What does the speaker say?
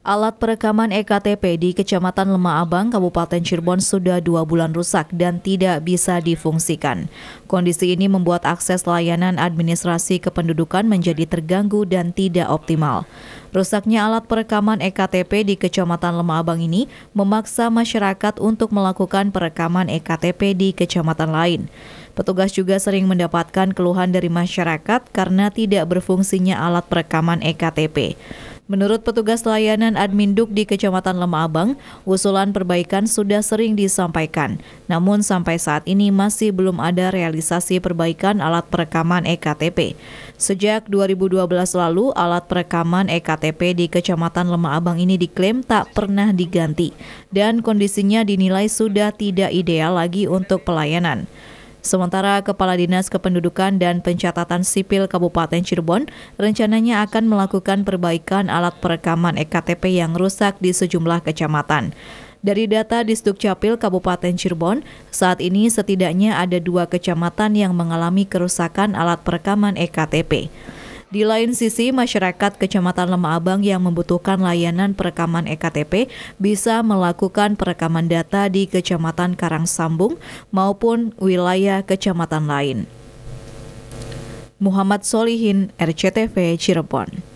Alat perekaman EKTP di Kecamatan Lemah Abang, Kabupaten Cirebon sudah dua bulan rusak dan tidak bisa difungsikan. Kondisi ini membuat akses layanan administrasi kependudukan menjadi terganggu dan tidak optimal. Rusaknya alat perekaman EKTP di Kecamatan Lemah Abang ini memaksa masyarakat untuk melakukan perekaman EKTP di kecamatan lain. Petugas juga sering mendapatkan keluhan dari masyarakat karena tidak berfungsinya alat perekaman EKTP. Menurut petugas layanan admin duk di Kecamatan Lemah Abang, usulan perbaikan sudah sering disampaikan. Namun sampai saat ini masih belum ada realisasi perbaikan alat perekaman EKTP. Sejak 2012 lalu, alat perekaman EKTP di Kecamatan Lemah Abang ini diklaim tak pernah diganti dan kondisinya dinilai sudah tidak ideal lagi untuk pelayanan. Sementara Kepala Dinas Kependudukan dan Pencatatan Sipil Kabupaten Cirebon rencananya akan melakukan perbaikan alat perekaman EKTP yang rusak di sejumlah kecamatan. Dari data di capil Kabupaten Cirebon, saat ini setidaknya ada dua kecamatan yang mengalami kerusakan alat perekaman EKTP. Di lain sisi, masyarakat Kecamatan Lemah Abang yang membutuhkan layanan perekaman EKTP bisa melakukan perekaman data di Kecamatan Karangsambung maupun wilayah kecamatan lain. Muhammad Solihin, RCTV Cirebon.